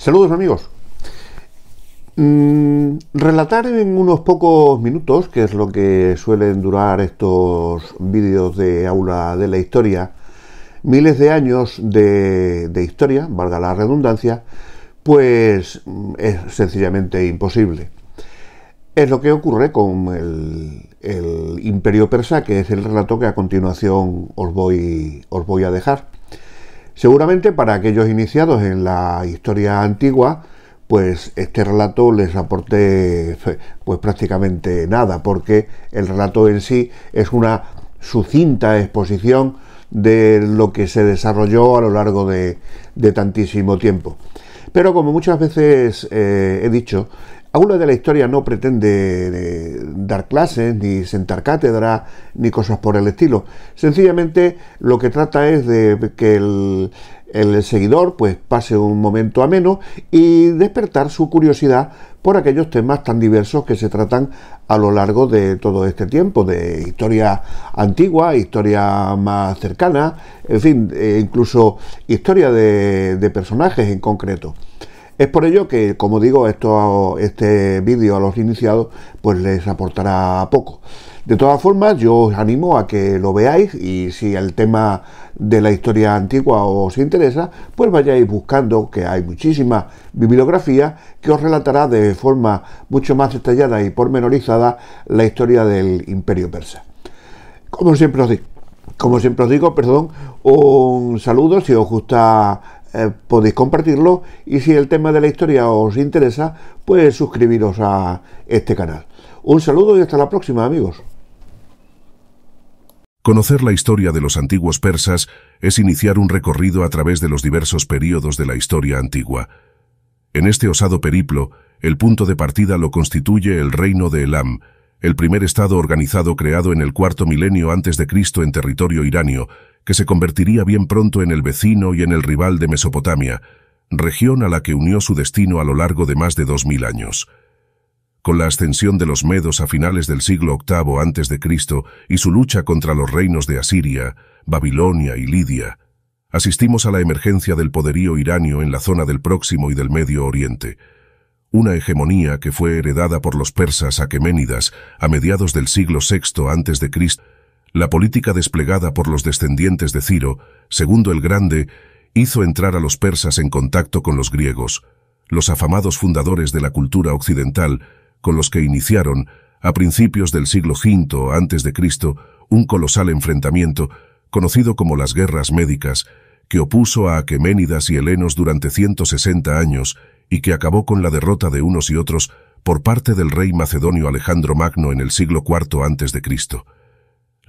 Saludos amigos. Mm, relatar en unos pocos minutos, que es lo que suelen durar estos vídeos de aula de la historia, miles de años de, historia, valga la redundancia, pues mm, es sencillamente imposible. Es lo que ocurre con el, el, imperio persa, que es el relato que a continuación os voy, os voy a dejar. Seguramente para aquellos iniciados en la historia antigua, pues este relato les aporte pues prácticamente nada, porque el relato en sí es una sucinta exposición de lo que se desarrolló a lo largo de, tantísimo tiempo. Pero como muchas veces eh, he dicho, Aula de la Historia no pretende eh, dar clases, ni sentar cátedra, ni cosas por el estilo. Sencillamente lo que trata es de que el, seguidor pues, pase un momento ameno y despertar su curiosidad por aquellos temas tan diversos que se tratan a lo largo de todo este tiempo, de historia antigua, historia más cercana, en fin, eh, incluso historia de personajes en concreto. Es por ello que, como digo, esto, este vídeo a los iniciados pues les aportará poco. De todas formas, yo os animo a que lo veáis y si el tema de la historia antigua os interesa, pues vayáis buscando que hay muchísima bibliografía que os relatará de forma mucho más detallada y pormenorizada la historia del imperio persa. Como siempre os digo, como siempre os digo, perdón, un saludo si os gusta eh, podéis compartirlo y si el tema de la historia os interesa, pues suscribiros a este canal. Un saludo y hasta la próxima amigos. Conocer la historia de los antiguos persas es iniciar un recorrido a través de los diversos períodos de la historia antigua. En este osado periplo, el punto de partida lo constituye el reino de Elam, el primer estado organizado creado en el cuarto milenio antes de Cristo en territorio iranio, que se convertiría bien pronto en el vecino y en el rival de Mesopotamia, región a la que unió su destino a lo largo de más de dos mil años. Con la ascensión de los medos a finales del siglo VIII a.C. y su lucha contra los reinos de Asiria, Babilonia y Lidia, asistimos a la emergencia del poderío iranio en la zona del Próximo y del Medio Oriente, una hegemonía que fue heredada por los persas aqueménidas a mediados del siglo VI a.C la política desplegada por los descendientes de Ciro, segundo el Grande, hizo entrar a los persas en contacto con los griegos, los afamados fundadores de la cultura occidental, con los que iniciaron, a principios del siglo V Cristo un colosal enfrentamiento, conocido como las Guerras Médicas, que opuso a Aqueménidas y helenos durante 160 años y que acabó con la derrota de unos y otros por parte del rey macedonio Alejandro Magno en el siglo IV a.C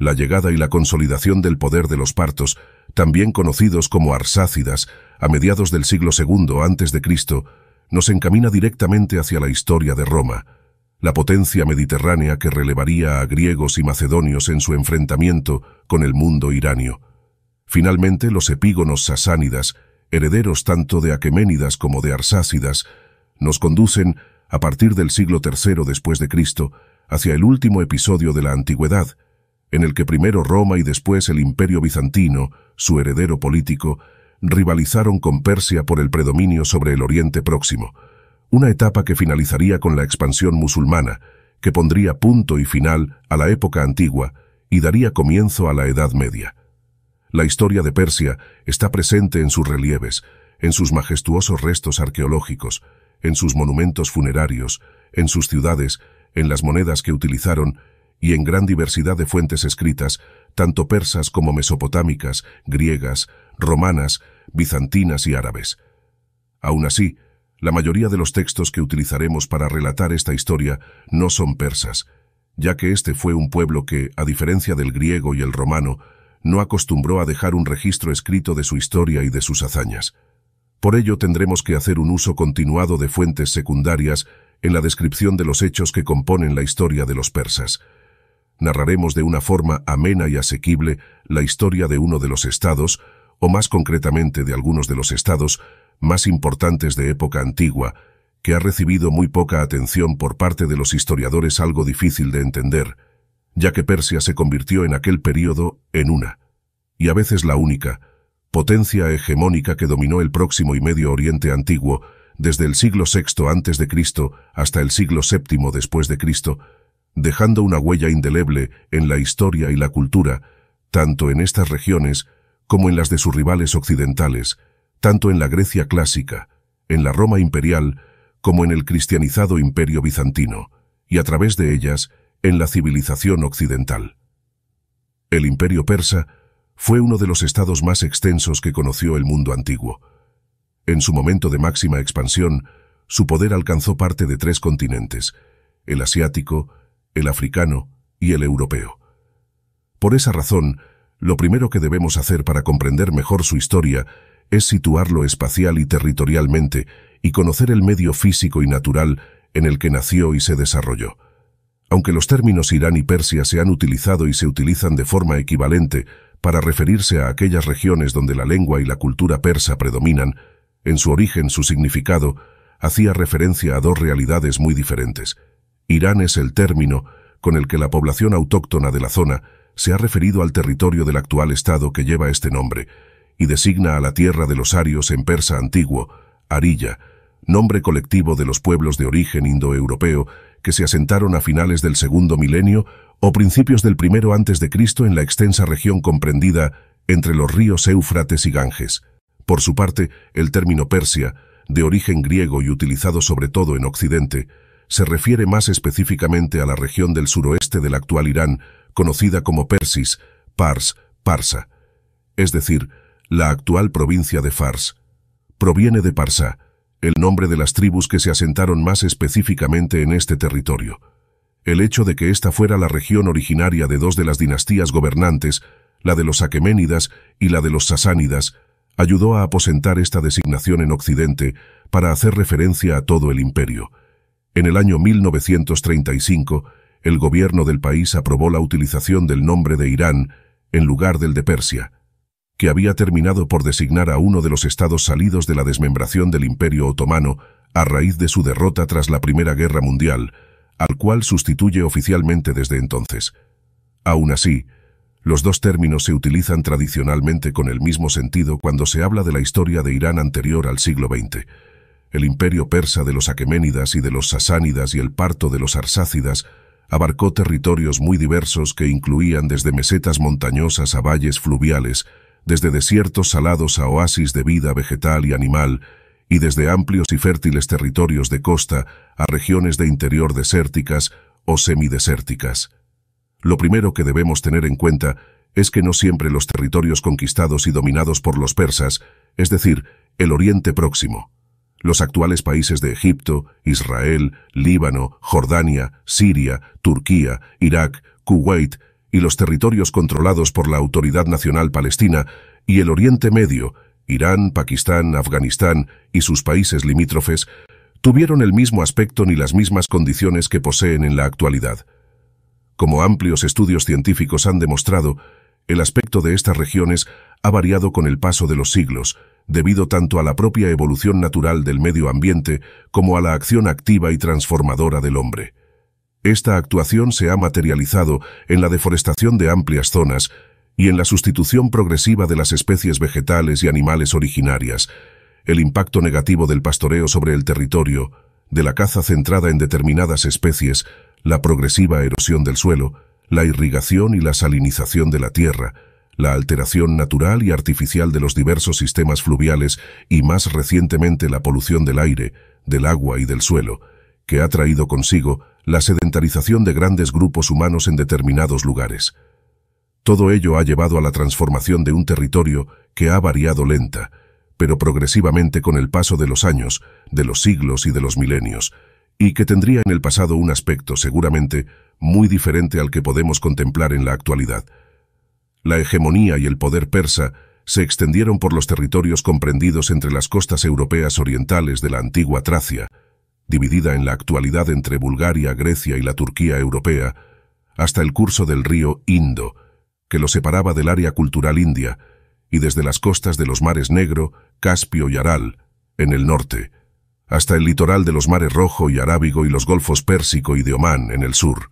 la llegada y la consolidación del poder de los partos, también conocidos como arsácidas, a mediados del siglo II antes de Cristo, nos encamina directamente hacia la historia de Roma, la potencia mediterránea que relevaría a griegos y macedonios en su enfrentamiento con el mundo iranio. Finalmente, los epígonos sasánidas, herederos tanto de aqueménidas como de arsácidas, nos conducen, a partir del siglo III después de Cristo, hacia el último episodio de la antigüedad, en el que primero Roma y después el Imperio Bizantino, su heredero político, rivalizaron con Persia por el predominio sobre el Oriente Próximo, una etapa que finalizaría con la expansión musulmana, que pondría punto y final a la época antigua y daría comienzo a la Edad Media. La historia de Persia está presente en sus relieves, en sus majestuosos restos arqueológicos, en sus monumentos funerarios, en sus ciudades, en las monedas que utilizaron y en gran diversidad de fuentes escritas, tanto persas como mesopotámicas, griegas, romanas, bizantinas y árabes. Aún así, la mayoría de los textos que utilizaremos para relatar esta historia no son persas, ya que este fue un pueblo que, a diferencia del griego y el romano, no acostumbró a dejar un registro escrito de su historia y de sus hazañas. Por ello tendremos que hacer un uso continuado de fuentes secundarias en la descripción de los hechos que componen la historia de los persas narraremos de una forma amena y asequible la historia de uno de los estados, o más concretamente de algunos de los estados más importantes de época antigua, que ha recibido muy poca atención por parte de los historiadores algo difícil de entender, ya que Persia se convirtió en aquel periodo en una, y a veces la única, potencia hegemónica que dominó el Próximo y Medio Oriente antiguo desde el siglo VI a.C. hasta el siglo VII después de Cristo, dejando una huella indeleble en la historia y la cultura, tanto en estas regiones como en las de sus rivales occidentales, tanto en la Grecia clásica, en la Roma imperial, como en el cristianizado imperio bizantino, y a través de ellas en la civilización occidental. El imperio persa fue uno de los estados más extensos que conoció el mundo antiguo. En su momento de máxima expansión, su poder alcanzó parte de tres continentes, el asiático, el africano y el europeo. Por esa razón, lo primero que debemos hacer para comprender mejor su historia es situarlo espacial y territorialmente y conocer el medio físico y natural en el que nació y se desarrolló. Aunque los términos Irán y Persia se han utilizado y se utilizan de forma equivalente para referirse a aquellas regiones donde la lengua y la cultura persa predominan, en su origen su significado hacía referencia a dos realidades muy diferentes. Irán es el término con el que la población autóctona de la zona se ha referido al territorio del actual estado que lleva este nombre y designa a la tierra de los arios en persa antiguo, Arilla, nombre colectivo de los pueblos de origen indoeuropeo que se asentaron a finales del segundo milenio o principios del primero antes de Cristo en la extensa región comprendida entre los ríos Éufrates y Ganges. Por su parte, el término Persia, de origen griego y utilizado sobre todo en Occidente, se refiere más específicamente a la región del suroeste del actual Irán, conocida como Persis, Pars, Parsa, es decir, la actual provincia de Fars. Proviene de Parsa, el nombre de las tribus que se asentaron más específicamente en este territorio. El hecho de que esta fuera la región originaria de dos de las dinastías gobernantes, la de los aqueménidas y la de los sasánidas, ayudó a aposentar esta designación en Occidente para hacer referencia a todo el imperio. En el año 1935, el gobierno del país aprobó la utilización del nombre de Irán en lugar del de Persia, que había terminado por designar a uno de los estados salidos de la desmembración del Imperio Otomano a raíz de su derrota tras la Primera Guerra Mundial, al cual sustituye oficialmente desde entonces. Aún así, los dos términos se utilizan tradicionalmente con el mismo sentido cuando se habla de la historia de Irán anterior al siglo XX el imperio persa de los aqueménidas y de los sasánidas y el parto de los arsácidas abarcó territorios muy diversos que incluían desde mesetas montañosas a valles fluviales, desde desiertos salados a oasis de vida vegetal y animal, y desde amplios y fértiles territorios de costa a regiones de interior desérticas o semidesérticas. Lo primero que debemos tener en cuenta es que no siempre los territorios conquistados y dominados por los persas, es decir, el Oriente Próximo, los actuales países de Egipto, Israel, Líbano, Jordania, Siria, Turquía, Irak, Kuwait y los territorios controlados por la Autoridad Nacional Palestina y el Oriente Medio, Irán, Pakistán, Afganistán y sus países limítrofes, tuvieron el mismo aspecto ni las mismas condiciones que poseen en la actualidad. Como amplios estudios científicos han demostrado, el aspecto de estas regiones ha variado con el paso de los siglos, debido tanto a la propia evolución natural del medio ambiente como a la acción activa y transformadora del hombre. Esta actuación se ha materializado en la deforestación de amplias zonas y en la sustitución progresiva de las especies vegetales y animales originarias, el impacto negativo del pastoreo sobre el territorio, de la caza centrada en determinadas especies, la progresiva erosión del suelo, la irrigación y la salinización de la tierra, la alteración natural y artificial de los diversos sistemas fluviales y más recientemente la polución del aire, del agua y del suelo, que ha traído consigo la sedentarización de grandes grupos humanos en determinados lugares. Todo ello ha llevado a la transformación de un territorio que ha variado lenta, pero progresivamente con el paso de los años, de los siglos y de los milenios, y que tendría en el pasado un aspecto seguramente muy diferente al que podemos contemplar en la actualidad. La hegemonía y el poder persa se extendieron por los territorios comprendidos entre las costas europeas orientales de la antigua Tracia, dividida en la actualidad entre Bulgaria, Grecia y la Turquía europea, hasta el curso del río Indo, que lo separaba del área cultural india, y desde las costas de los mares Negro, Caspio y Aral, en el norte, hasta el litoral de los mares Rojo y Arábigo y los golfos Pérsico y de Omán, en el sur.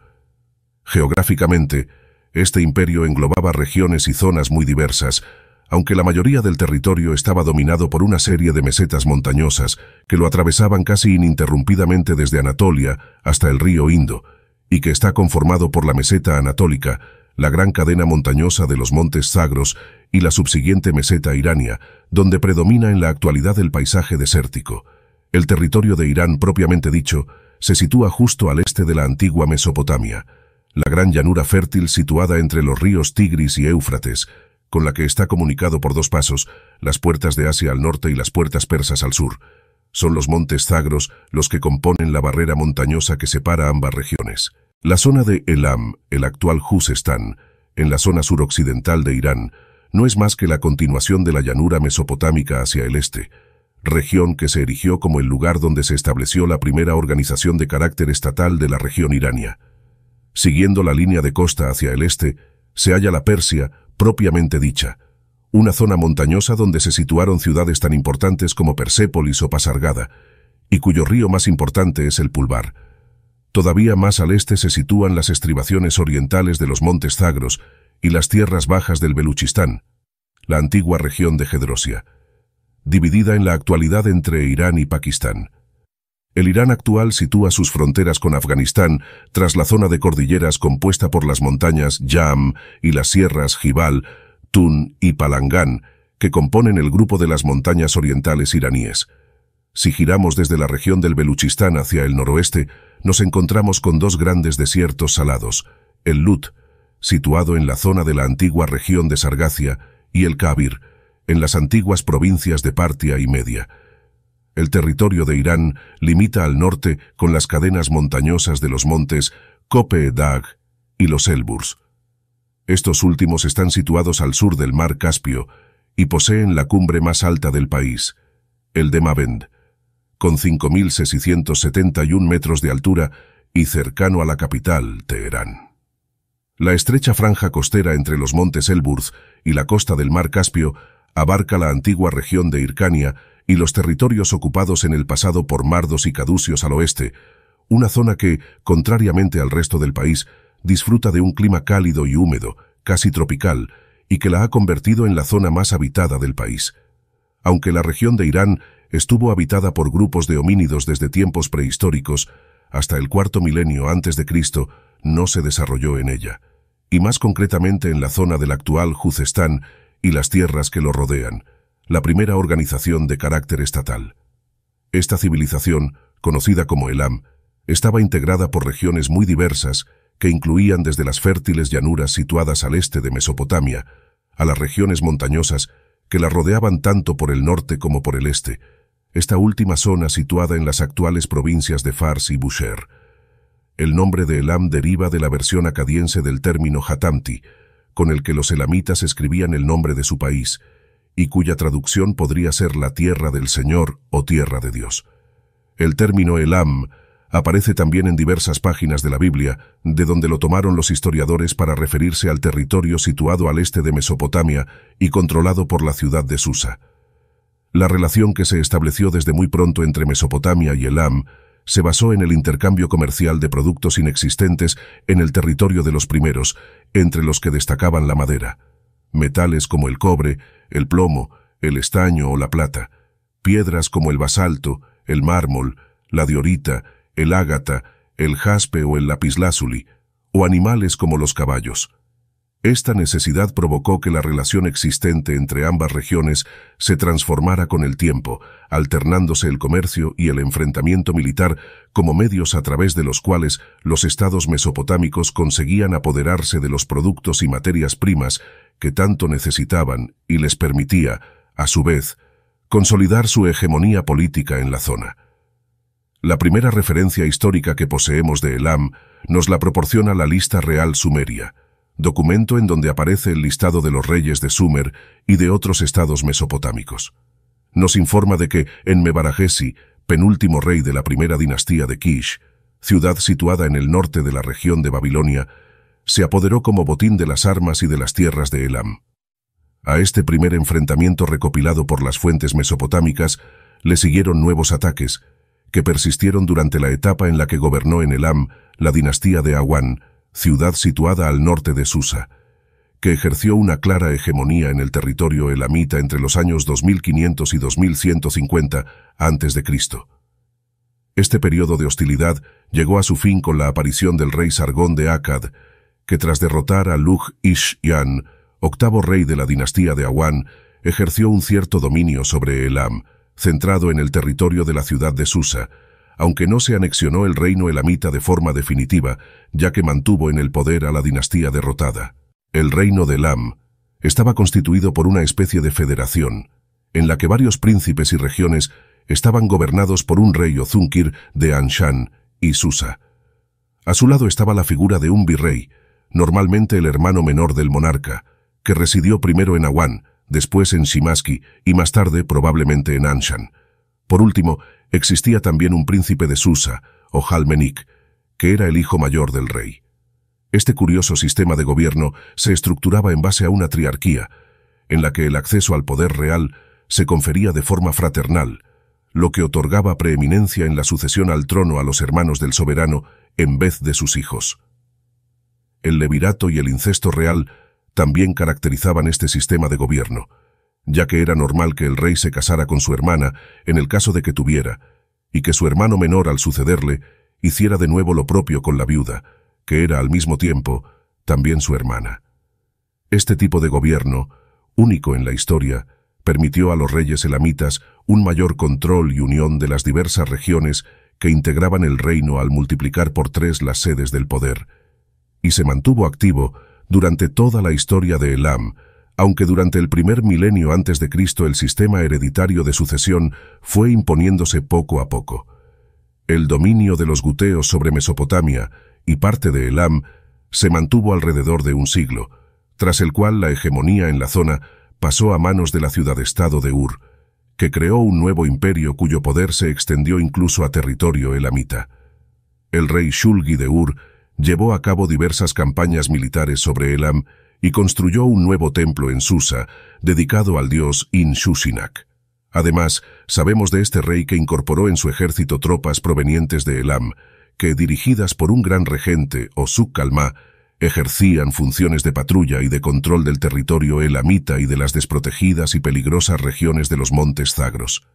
Geográficamente, este imperio englobaba regiones y zonas muy diversas, aunque la mayoría del territorio estaba dominado por una serie de mesetas montañosas que lo atravesaban casi ininterrumpidamente desde Anatolia hasta el río Indo, y que está conformado por la meseta anatólica, la gran cadena montañosa de los montes Zagros y la subsiguiente meseta irania, donde predomina en la actualidad el paisaje desértico. El territorio de Irán propiamente dicho se sitúa justo al este de la antigua Mesopotamia, la gran llanura fértil situada entre los ríos Tigris y Éufrates, con la que está comunicado por dos pasos, las puertas de Asia al norte y las puertas persas al sur. Son los montes Zagros los que componen la barrera montañosa que separa ambas regiones. La zona de Elam, el actual Huzestán, en la zona suroccidental de Irán, no es más que la continuación de la llanura mesopotámica hacia el este, región que se erigió como el lugar donde se estableció la primera organización de carácter estatal de la región irania. Siguiendo la línea de costa hacia el este, se halla la Persia, propiamente dicha, una zona montañosa donde se situaron ciudades tan importantes como Persépolis o Pasargada, y cuyo río más importante es el Pulvar. Todavía más al este se sitúan las estribaciones orientales de los montes Zagros y las tierras bajas del Beluchistán, la antigua región de Gedrosia, dividida en la actualidad entre Irán y Pakistán. El Irán actual sitúa sus fronteras con Afganistán tras la zona de cordilleras compuesta por las montañas Yam y las sierras Jibal, Tun y Palangán, que componen el grupo de las montañas orientales iraníes. Si giramos desde la región del Beluchistán hacia el noroeste, nos encontramos con dos grandes desiertos salados, el Lut, situado en la zona de la antigua región de Sargacia, y el Kabir, en las antiguas provincias de Partia y Media. El territorio de Irán limita al norte con las cadenas montañosas de los montes Kope dag y los Elburs. Estos últimos están situados al sur del mar Caspio y poseen la cumbre más alta del país, el de Mavend, con 5.671 metros de altura y cercano a la capital, Teherán. La estrecha franja costera entre los montes Elburz y la costa del mar Caspio abarca la antigua región de Hircania y los territorios ocupados en el pasado por mardos y caducios al oeste, una zona que, contrariamente al resto del país, disfruta de un clima cálido y húmedo, casi tropical, y que la ha convertido en la zona más habitada del país. Aunque la región de Irán estuvo habitada por grupos de homínidos desde tiempos prehistóricos, hasta el cuarto milenio antes de Cristo no se desarrolló en ella, y más concretamente en la zona del actual Juzestán y las tierras que lo rodean la primera organización de carácter estatal. Esta civilización, conocida como Elam, estaba integrada por regiones muy diversas que incluían desde las fértiles llanuras situadas al este de Mesopotamia a las regiones montañosas que la rodeaban tanto por el norte como por el este, esta última zona situada en las actuales provincias de Fars y Boucher. El nombre de Elam deriva de la versión acadiense del término Hatamti, con el que los elamitas escribían el nombre de su país, y cuya traducción podría ser la tierra del Señor o tierra de Dios. El término Elam aparece también en diversas páginas de la Biblia, de donde lo tomaron los historiadores para referirse al territorio situado al este de Mesopotamia y controlado por la ciudad de Susa. La relación que se estableció desde muy pronto entre Mesopotamia y Elam se basó en el intercambio comercial de productos inexistentes en el territorio de los primeros, entre los que destacaban la madera. Metales como el cobre, el plomo, el estaño o la plata, piedras como el basalto, el mármol, la diorita, el ágata, el jaspe o el lapislázuli, o animales como los caballos. Esta necesidad provocó que la relación existente entre ambas regiones se transformara con el tiempo, alternándose el comercio y el enfrentamiento militar como medios a través de los cuales los estados mesopotámicos conseguían apoderarse de los productos y materias primas que tanto necesitaban y les permitía, a su vez, consolidar su hegemonía política en la zona. La primera referencia histórica que poseemos de Elam nos la proporciona la lista real sumeria, documento en donde aparece el listado de los reyes de Sumer y de otros estados mesopotámicos. Nos informa de que, en Mebaragesi, penúltimo rey de la primera dinastía de Kish, ciudad situada en el norte de la región de Babilonia, se apoderó como botín de las armas y de las tierras de Elam. A este primer enfrentamiento recopilado por las fuentes mesopotámicas le siguieron nuevos ataques, que persistieron durante la etapa en la que gobernó en Elam la dinastía de Awan, ciudad situada al norte de Susa, que ejerció una clara hegemonía en el territorio elamita entre los años 2500 y 2150 a.C. Este periodo de hostilidad llegó a su fin con la aparición del rey Sargón de Akkad, que tras derrotar a Lug Ish Yan, octavo rey de la dinastía de Awan, ejerció un cierto dominio sobre Elam, centrado en el territorio de la ciudad de Susa, aunque no se anexionó el reino elamita de forma definitiva, ya que mantuvo en el poder a la dinastía derrotada. El reino de Elam estaba constituido por una especie de federación, en la que varios príncipes y regiones estaban gobernados por un rey o de Anshan y Susa. A su lado estaba la figura de un virrey, normalmente el hermano menor del monarca, que residió primero en Awan, después en Shimaski y más tarde probablemente en Anshan. Por último, existía también un príncipe de Susa, o Halmenik, que era el hijo mayor del rey. Este curioso sistema de gobierno se estructuraba en base a una triarquía, en la que el acceso al poder real se confería de forma fraternal, lo que otorgaba preeminencia en la sucesión al trono a los hermanos del soberano en vez de sus hijos el levirato y el incesto real también caracterizaban este sistema de gobierno, ya que era normal que el rey se casara con su hermana en el caso de que tuviera, y que su hermano menor al sucederle hiciera de nuevo lo propio con la viuda, que era al mismo tiempo también su hermana. Este tipo de gobierno, único en la historia, permitió a los reyes elamitas un mayor control y unión de las diversas regiones que integraban el reino al multiplicar por tres las sedes del poder, y se mantuvo activo durante toda la historia de Elam, aunque durante el primer milenio antes de Cristo el sistema hereditario de sucesión fue imponiéndose poco a poco. El dominio de los guteos sobre Mesopotamia y parte de Elam se mantuvo alrededor de un siglo, tras el cual la hegemonía en la zona pasó a manos de la ciudad-estado de Ur, que creó un nuevo imperio cuyo poder se extendió incluso a territorio elamita. El rey Shulgi de Ur llevó a cabo diversas campañas militares sobre Elam y construyó un nuevo templo en Susa, dedicado al dios Inshushinak. Además, sabemos de este rey que incorporó en su ejército tropas provenientes de Elam, que, dirigidas por un gran regente Osuk Kalma, ejercían funciones de patrulla y de control del territorio elamita y de las desprotegidas y peligrosas regiones de los montes Zagros.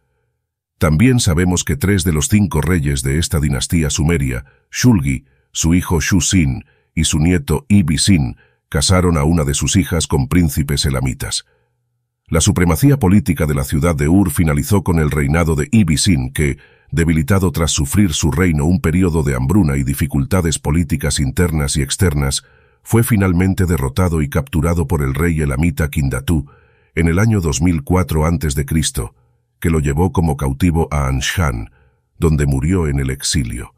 También sabemos que tres de los cinco reyes de esta dinastía sumeria, Shulgi, su hijo Shu Sin y su nieto Ibi Sin casaron a una de sus hijas con príncipes elamitas. La supremacía política de la ciudad de Ur finalizó con el reinado de Ibi Sin que, debilitado tras sufrir su reino un periodo de hambruna y dificultades políticas internas y externas, fue finalmente derrotado y capturado por el rey elamita Kindatú en el año 2004 a.C., que lo llevó como cautivo a Anshan, donde murió en el exilio.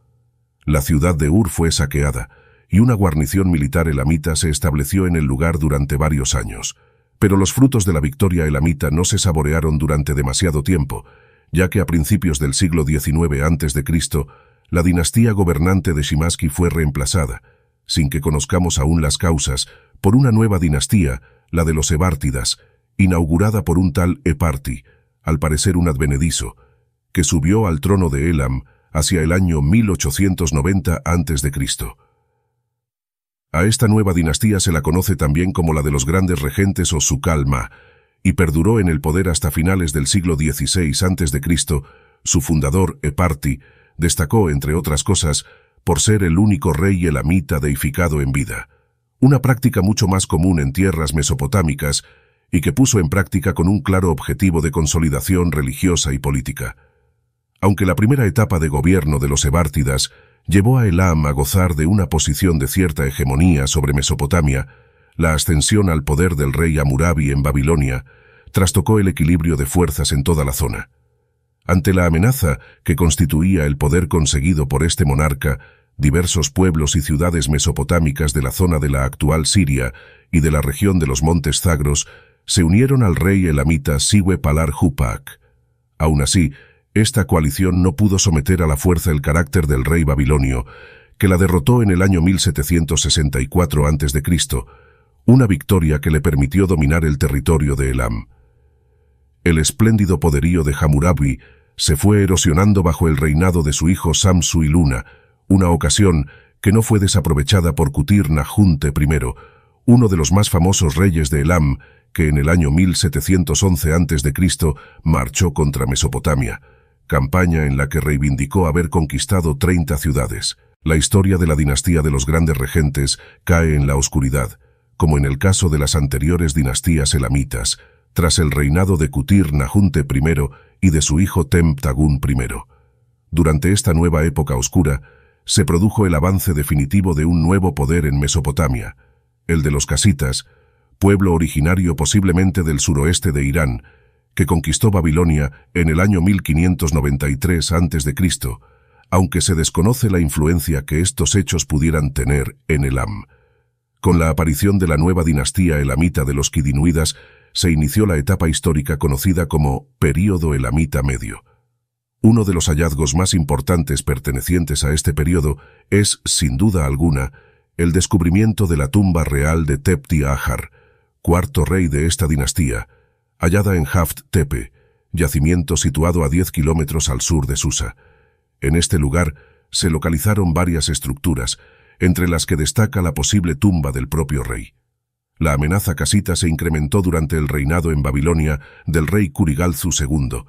La ciudad de Ur fue saqueada y una guarnición militar elamita se estableció en el lugar durante varios años. Pero los frutos de la victoria elamita no se saborearon durante demasiado tiempo, ya que a principios del siglo XIX a.C., la dinastía gobernante de Shimaski fue reemplazada, sin que conozcamos aún las causas, por una nueva dinastía, la de los Ebártidas, inaugurada por un tal Eparti, al parecer un advenedizo, que subió al trono de Elam hacia el año 1890 a.C. A esta nueva dinastía se la conoce también como la de los grandes regentes o su calma y perduró en el poder hasta finales del siglo XVI a.C. Su fundador, Eparti, destacó, entre otras cosas, por ser el único rey elamita deificado en vida, una práctica mucho más común en tierras mesopotámicas y que puso en práctica con un claro objetivo de consolidación religiosa y política. Aunque la primera etapa de gobierno de los Ebártidas llevó a Elam a gozar de una posición de cierta hegemonía sobre Mesopotamia, la ascensión al poder del rey Amurabi en Babilonia trastocó el equilibrio de fuerzas en toda la zona. Ante la amenaza que constituía el poder conseguido por este monarca, diversos pueblos y ciudades mesopotámicas de la zona de la actual Siria y de la región de los Montes Zagros se unieron al rey elamita Siwe Palar Hupak. Aún así, esta coalición no pudo someter a la fuerza el carácter del rey babilonio, que la derrotó en el año 1764 a.C., una victoria que le permitió dominar el territorio de Elam. El espléndido poderío de Hammurabi se fue erosionando bajo el reinado de su hijo Samsu y una ocasión que no fue desaprovechada por Kutir Junte I, uno de los más famosos reyes de Elam, que en el año 1711 a.C. marchó contra Mesopotamia campaña en la que reivindicó haber conquistado 30 ciudades. La historia de la dinastía de los grandes regentes cae en la oscuridad, como en el caso de las anteriores dinastías elamitas, tras el reinado de Kutir Nahunte I y de su hijo Temptagún I. Durante esta nueva época oscura, se produjo el avance definitivo de un nuevo poder en Mesopotamia, el de los casitas, pueblo originario posiblemente del suroeste de Irán, que conquistó Babilonia en el año 1593 a.C., aunque se desconoce la influencia que estos hechos pudieran tener en Elam. Con la aparición de la nueva dinastía elamita de los Kidinuidas, se inició la etapa histórica conocida como Período Elamita Medio. Uno de los hallazgos más importantes pertenecientes a este periodo es, sin duda alguna, el descubrimiento de la tumba real de Tepti Ahar, cuarto rey de esta dinastía, hallada en Haft Tepe, yacimiento situado a 10 kilómetros al sur de Susa. En este lugar se localizaron varias estructuras, entre las que destaca la posible tumba del propio rey. La amenaza casita se incrementó durante el reinado en Babilonia del rey Kurigalzu II,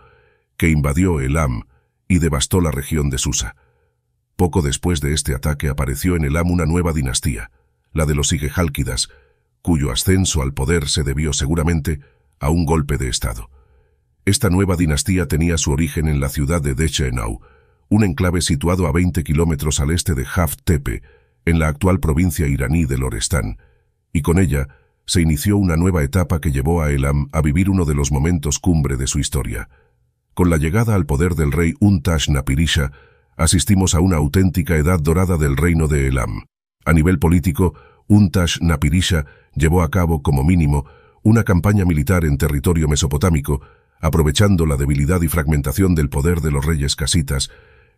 que invadió Elam y devastó la región de Susa. Poco después de este ataque apareció en Elam una nueva dinastía, la de los Sigejálquidas, cuyo ascenso al poder se debió seguramente a un golpe de Estado. Esta nueva dinastía tenía su origen en la ciudad de Dechenau, un enclave situado a 20 kilómetros al este de Tepe, en la actual provincia iraní de Lorestán, y con ella se inició una nueva etapa que llevó a Elam a vivir uno de los momentos cumbre de su historia. Con la llegada al poder del rey Untash Napirisha, asistimos a una auténtica edad dorada del reino de Elam. A nivel político, Untash Napirisha llevó a cabo, como mínimo, una campaña militar en territorio mesopotámico, aprovechando la debilidad y fragmentación del poder de los reyes casitas,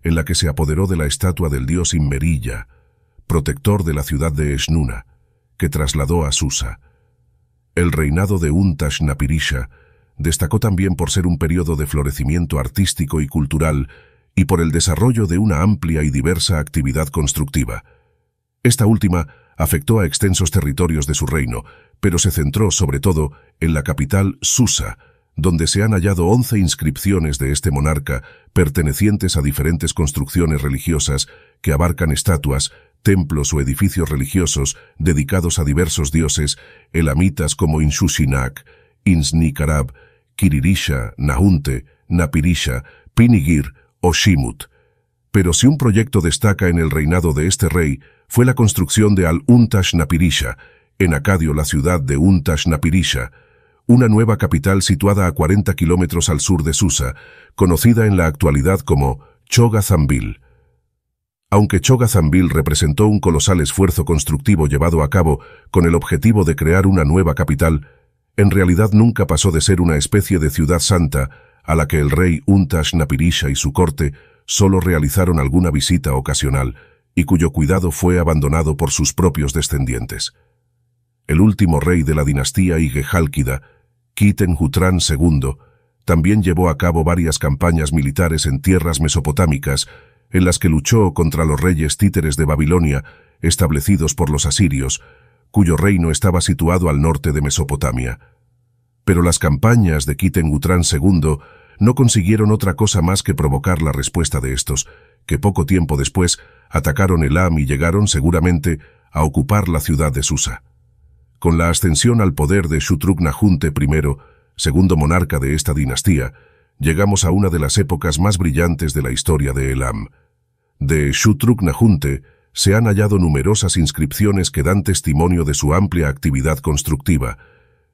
en la que se apoderó de la estatua del dios Inmerilla, protector de la ciudad de Eshnuna, que trasladó a Susa. El reinado de Untashnapirisha Napirisha destacó también por ser un periodo de florecimiento artístico y cultural y por el desarrollo de una amplia y diversa actividad constructiva. Esta última afectó a extensos territorios de su reino, pero se centró sobre todo en la capital Susa, donde se han hallado 11 inscripciones de este monarca pertenecientes a diferentes construcciones religiosas que abarcan estatuas, templos o edificios religiosos dedicados a diversos dioses, elamitas como Inshushinak, Insnikarab, Kiririsha, Nahunte, Napirisha, Pinigir o Shimut. Pero si un proyecto destaca en el reinado de este rey fue la construcción de Al-Untash Napirisha, en Acadio la ciudad de Untash-Napirisha, una nueva capital situada a 40 kilómetros al sur de Susa, conocida en la actualidad como Chogazambil. Aunque Chogazambil representó un colosal esfuerzo constructivo llevado a cabo con el objetivo de crear una nueva capital, en realidad nunca pasó de ser una especie de ciudad santa a la que el rey Untash Napirisha y su corte solo realizaron alguna visita ocasional y cuyo cuidado fue abandonado por sus propios descendientes el último rey de la dinastía Igejálquida, Kiten II, también llevó a cabo varias campañas militares en tierras mesopotámicas, en las que luchó contra los reyes títeres de Babilonia, establecidos por los asirios, cuyo reino estaba situado al norte de Mesopotamia. Pero las campañas de Kiten II no consiguieron otra cosa más que provocar la respuesta de estos, que poco tiempo después atacaron Elam y llegaron seguramente a ocupar la ciudad de Susa. Con la ascensión al poder de najunte I, segundo monarca de esta dinastía, llegamos a una de las épocas más brillantes de la historia de Elam. De Nahunte se han hallado numerosas inscripciones que dan testimonio de su amplia actividad constructiva,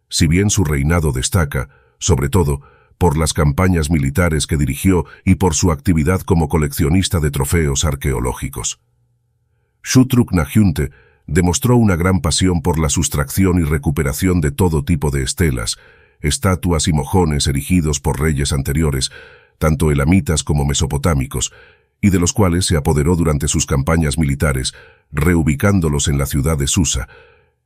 si bien su reinado destaca, sobre todo, por las campañas militares que dirigió y por su actividad como coleccionista de trofeos arqueológicos. Nahunte, demostró una gran pasión por la sustracción y recuperación de todo tipo de estelas, estatuas y mojones erigidos por reyes anteriores, tanto elamitas como mesopotámicos, y de los cuales se apoderó durante sus campañas militares, reubicándolos en la ciudad de Susa.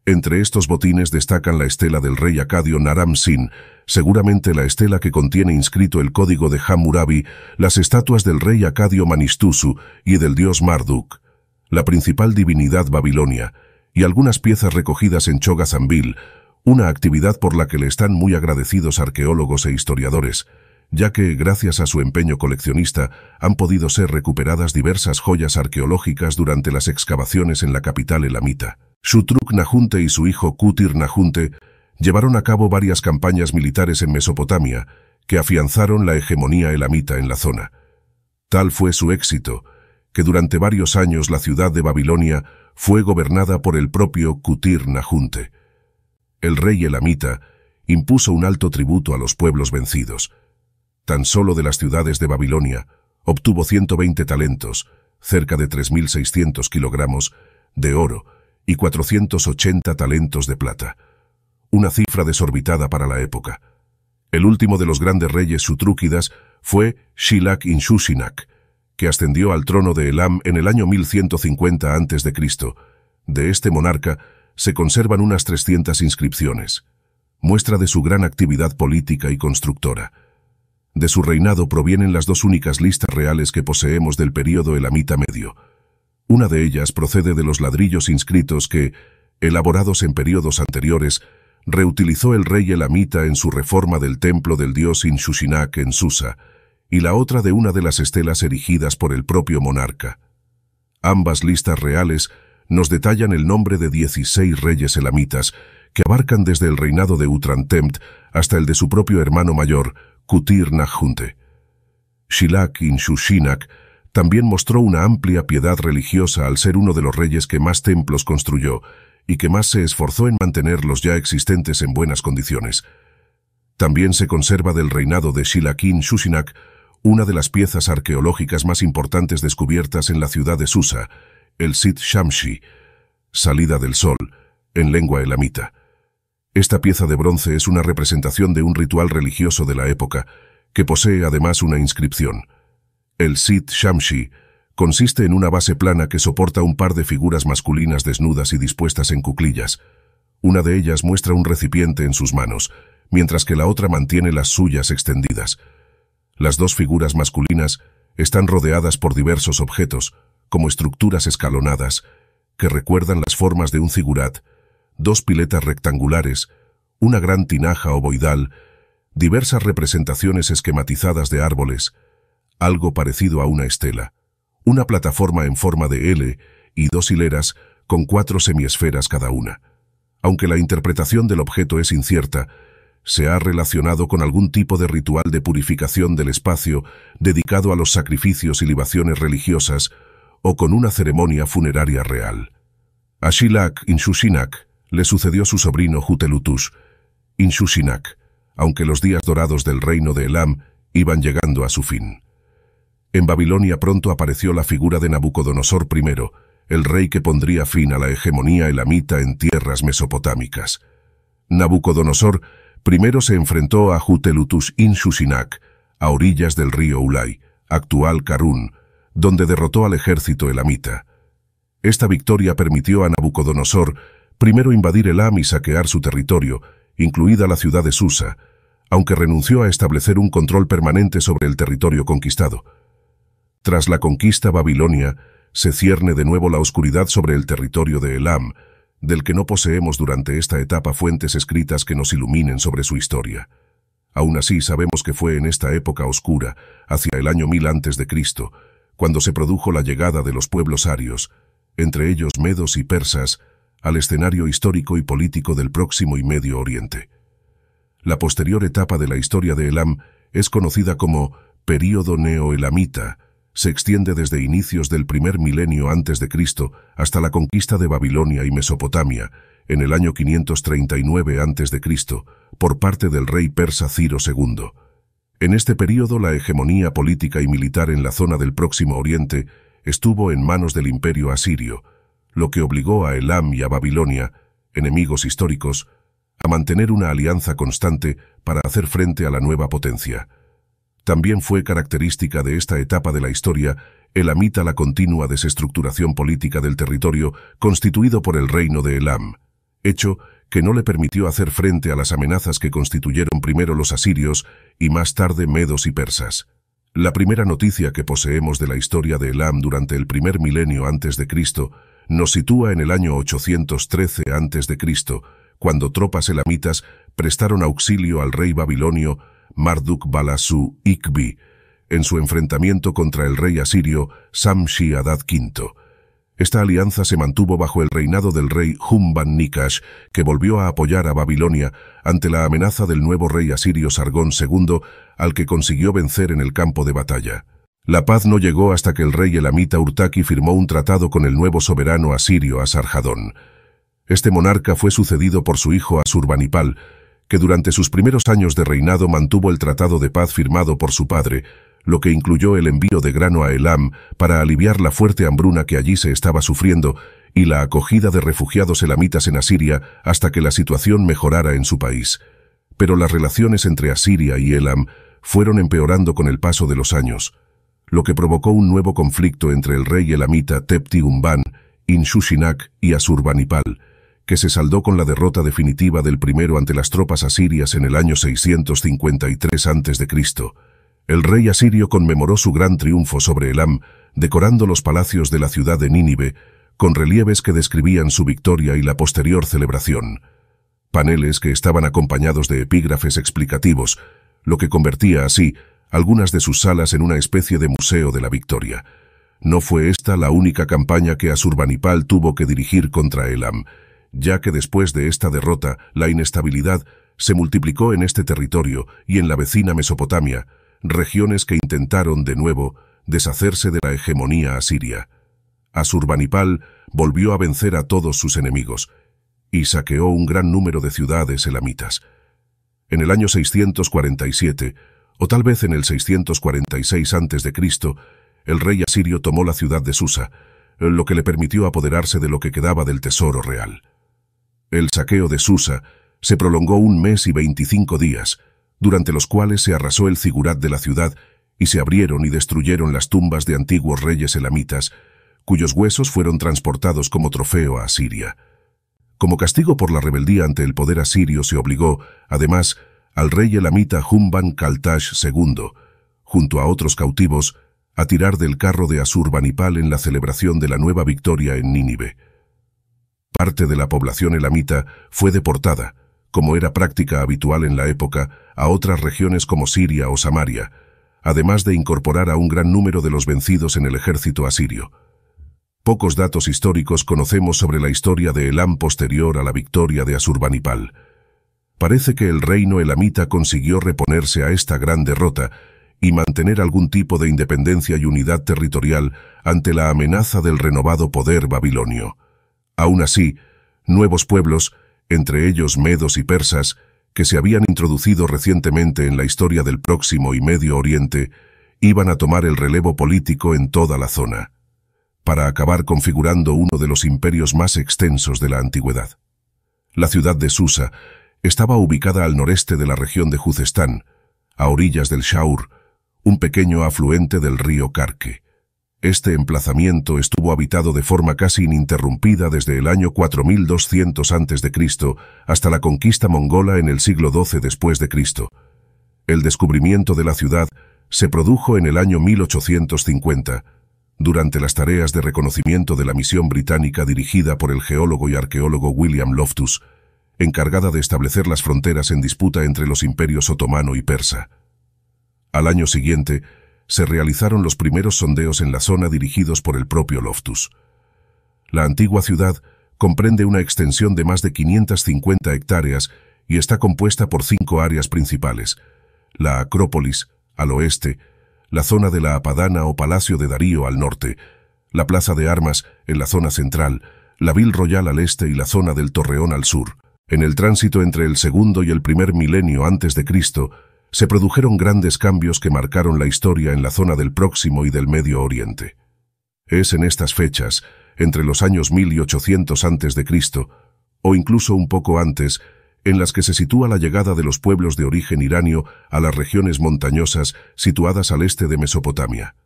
Entre estos botines destacan la estela del rey acadio Naram Sin, seguramente la estela que contiene inscrito el código de Hammurabi, las estatuas del rey acadio Manistusu y del dios Marduk la principal divinidad babilonia, y algunas piezas recogidas en Chogazambil, una actividad por la que le están muy agradecidos arqueólogos e historiadores, ya que, gracias a su empeño coleccionista, han podido ser recuperadas diversas joyas arqueológicas durante las excavaciones en la capital elamita. Shutruk Nahunte y su hijo Kutir Nahunte llevaron a cabo varias campañas militares en Mesopotamia que afianzaron la hegemonía elamita en la zona. Tal fue su éxito, que durante varios años la ciudad de Babilonia fue gobernada por el propio Kutir Nahunte. El rey elamita impuso un alto tributo a los pueblos vencidos. Tan solo de las ciudades de Babilonia obtuvo 120 talentos, cerca de 3.600 kilogramos, de oro y 480 talentos de plata. Una cifra desorbitada para la época. El último de los grandes reyes sutrúquidas fue Shilak-Inshushinak, que ascendió al trono de Elam en el año 1150 a.C. De este monarca se conservan unas 300 inscripciones, muestra de su gran actividad política y constructora. De su reinado provienen las dos únicas listas reales que poseemos del período elamita medio. Una de ellas procede de los ladrillos inscritos que, elaborados en periodos anteriores, reutilizó el rey elamita en su reforma del templo del dios Inshushinak en Susa, y la otra de una de las estelas erigidas por el propio monarca. Ambas listas reales nos detallan el nombre de 16 reyes elamitas, que abarcan desde el reinado de Utrantempt hasta el de su propio hermano mayor, Kutir Nahunte. Shilak shushinak también mostró una amplia piedad religiosa al ser uno de los reyes que más templos construyó y que más se esforzó en mantener los ya existentes en buenas condiciones. También se conserva del reinado de Shilakin Shushinak una de las piezas arqueológicas más importantes descubiertas en la ciudad de Susa, el Sit Shamshi, Salida del Sol, en lengua elamita. Esta pieza de bronce es una representación de un ritual religioso de la época, que posee además una inscripción. El Sit Shamshi consiste en una base plana que soporta un par de figuras masculinas desnudas y dispuestas en cuclillas. Una de ellas muestra un recipiente en sus manos, mientras que la otra mantiene las suyas extendidas. Las dos figuras masculinas están rodeadas por diversos objetos, como estructuras escalonadas, que recuerdan las formas de un figurat, dos piletas rectangulares, una gran tinaja ovoidal, diversas representaciones esquematizadas de árboles, algo parecido a una estela, una plataforma en forma de L y dos hileras con cuatro semiesferas cada una. Aunque la interpretación del objeto es incierta, se ha relacionado con algún tipo de ritual de purificación del espacio dedicado a los sacrificios y libaciones religiosas o con una ceremonia funeraria real. A Shilak Inshushinak le sucedió su sobrino Jutelutush Inshushinak, aunque los días dorados del reino de Elam iban llegando a su fin. En Babilonia pronto apareció la figura de Nabucodonosor I, el rey que pondría fin a la hegemonía elamita en tierras mesopotámicas. Nabucodonosor primero se enfrentó a in Susinak, a orillas del río Ulay, actual Karun, donde derrotó al ejército elamita. Esta victoria permitió a Nabucodonosor primero invadir Elam y saquear su territorio, incluida la ciudad de Susa, aunque renunció a establecer un control permanente sobre el territorio conquistado. Tras la conquista babilonia, se cierne de nuevo la oscuridad sobre el territorio de Elam, del que no poseemos durante esta etapa fuentes escritas que nos iluminen sobre su historia. Aún así sabemos que fue en esta época oscura, hacia el año 1000 antes de Cristo, cuando se produjo la llegada de los pueblos arios, entre ellos medos y persas, al escenario histórico y político del Próximo y Medio Oriente. La posterior etapa de la historia de Elam es conocida como período neoelamita, se extiende desde inicios del primer milenio antes de Cristo hasta la conquista de Babilonia y Mesopotamia en el año 539 antes de Cristo por parte del rey persa Ciro II. En este período la hegemonía política y militar en la zona del Próximo Oriente estuvo en manos del imperio asirio, lo que obligó a Elam y a Babilonia, enemigos históricos, a mantener una alianza constante para hacer frente a la nueva potencia. También fue característica de esta etapa de la historia elamita la continua desestructuración política del territorio constituido por el reino de Elam, hecho que no le permitió hacer frente a las amenazas que constituyeron primero los asirios y más tarde medos y persas. La primera noticia que poseemos de la historia de Elam durante el primer milenio antes de Cristo nos sitúa en el año 813 antes de Cristo, cuando tropas elamitas prestaron auxilio al rey babilonio Marduk Balasu Ikbi, en su enfrentamiento contra el rey asirio Samshi Adad V. Esta alianza se mantuvo bajo el reinado del rey Humban Nikash, que volvió a apoyar a Babilonia ante la amenaza del nuevo rey asirio Sargón II, al que consiguió vencer en el campo de batalla. La paz no llegó hasta que el rey elamita Urtaki firmó un tratado con el nuevo soberano asirio Asarjadón. Este monarca fue sucedido por su hijo Asurbanipal, que durante sus primeros años de reinado mantuvo el tratado de paz firmado por su padre, lo que incluyó el envío de grano a Elam para aliviar la fuerte hambruna que allí se estaba sufriendo y la acogida de refugiados elamitas en Asiria hasta que la situación mejorara en su país. Pero las relaciones entre Asiria y Elam fueron empeorando con el paso de los años, lo que provocó un nuevo conflicto entre el rey elamita Tepti Umban, Inshushinak y Asurbanipal, que se saldó con la derrota definitiva del primero ante las tropas asirias en el año 653 a.C., el rey asirio conmemoró su gran triunfo sobre Elam, decorando los palacios de la ciudad de Nínive, con relieves que describían su victoria y la posterior celebración. Paneles que estaban acompañados de epígrafes explicativos, lo que convertía así algunas de sus salas en una especie de museo de la victoria. No fue esta la única campaña que Asurbanipal tuvo que dirigir contra Elam, ya que después de esta derrota la inestabilidad se multiplicó en este territorio y en la vecina Mesopotamia, regiones que intentaron de nuevo deshacerse de la hegemonía asiria. Asurbanipal volvió a vencer a todos sus enemigos y saqueó un gran número de ciudades elamitas. En el año 647, o tal vez en el 646 a.C., el rey asirio tomó la ciudad de Susa, lo que le permitió apoderarse de lo que quedaba del tesoro real. El saqueo de Susa se prolongó un mes y veinticinco días, durante los cuales se arrasó el figurat de la ciudad y se abrieron y destruyeron las tumbas de antiguos reyes elamitas, cuyos huesos fueron transportados como trofeo a Asiria. Como castigo por la rebeldía ante el poder asirio se obligó, además, al rey elamita Humban Kaltash II, junto a otros cautivos, a tirar del carro de Asurbanipal en la celebración de la nueva victoria en Nínive. Parte de la población elamita fue deportada, como era práctica habitual en la época, a otras regiones como Siria o Samaria, además de incorporar a un gran número de los vencidos en el ejército asirio. Pocos datos históricos conocemos sobre la historia de Elam posterior a la victoria de Asurbanipal. Parece que el reino elamita consiguió reponerse a esta gran derrota y mantener algún tipo de independencia y unidad territorial ante la amenaza del renovado poder babilonio. Aún así, nuevos pueblos, entre ellos medos y persas, que se habían introducido recientemente en la historia del Próximo y Medio Oriente, iban a tomar el relevo político en toda la zona, para acabar configurando uno de los imperios más extensos de la antigüedad. La ciudad de Susa estaba ubicada al noreste de la región de Juzestán, a orillas del Shaur, un pequeño afluente del río Carque. Este emplazamiento estuvo habitado de forma casi ininterrumpida desde el año 4200 a.C. hasta la conquista mongola en el siglo XII después de Cristo. El descubrimiento de la ciudad se produjo en el año 1850, durante las tareas de reconocimiento de la misión británica dirigida por el geólogo y arqueólogo William Loftus, encargada de establecer las fronteras en disputa entre los imperios otomano y persa. Al año siguiente, se realizaron los primeros sondeos en la zona dirigidos por el propio Loftus. La antigua ciudad comprende una extensión de más de 550 hectáreas y está compuesta por cinco áreas principales, la Acrópolis, al oeste, la zona de la Apadana o Palacio de Darío al norte, la Plaza de Armas en la zona central, la Vil Royal al este y la zona del Torreón al sur. En el tránsito entre el segundo y el primer milenio antes de Cristo, se produjeron grandes cambios que marcaron la historia en la zona del Próximo y del Medio Oriente. Es en estas fechas, entre los años 1800 a.C., o incluso un poco antes, en las que se sitúa la llegada de los pueblos de origen iranio a las regiones montañosas situadas al este de Mesopotamia.